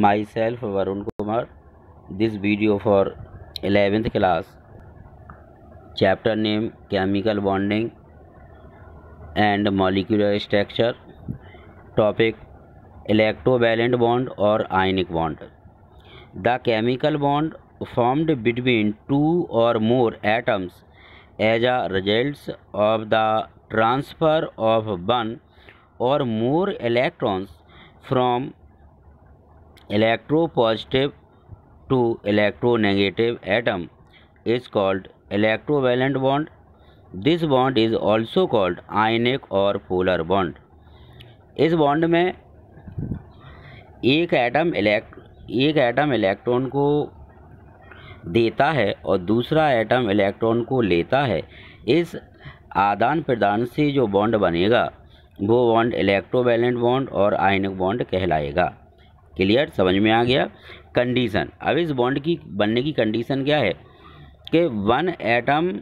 my myself Varun Kumar this video for eleventh class chapter name chemical bonding and molecular structure topic electrovalent bond और ionic bond the chemical bond formed between two or more atoms as a result of the transfer of one or more electrons from electro positive to electro negative atom is called electro electrovalent bond this bond is also called ionic or polar bond इस bond में एक atom इलेक्ट एक atom electron को देता है और दूसरा एटम इलेक्ट्रॉन को लेता है इस आदान प्रदान से जो बॉन्ड बनेगा वो बॉन्ड इलेक्ट्रोवेलेंट बॉन्ड और आयनिक बॉन्ड कहलाएगा क्लियर समझ में आ गया कंडीशन अब इस बॉन्ड की बनने की कंडीशन क्या है कि वन एटम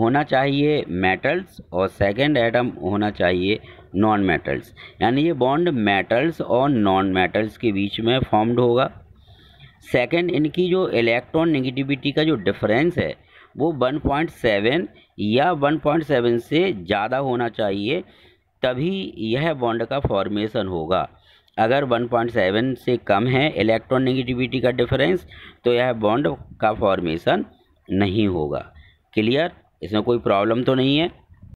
होना चाहिए मेटल्स और सेकंड एटम होना चाहिए नॉन मेटल्स यानी ये बॉन्ड मेटल्स और नॉन मेटल्स के बीच में फॉर्म्ड होगा सेकंड इनकी जो इलेक्ट्रॉन नेगेटिविटी का जो डिफरेंस है वो 1.7 या 1.7 से ज़्यादा होना चाहिए तभी यह बॉन्ड का फॉर्मेशन होगा अगर 1.7 से कम है इलेक्ट्रॉन नेगेटिविटी का डिफरेंस तो यह बॉन्ड का फॉर्मेशन नहीं होगा क्लियर इसमें कोई प्रॉब्लम तो नहीं है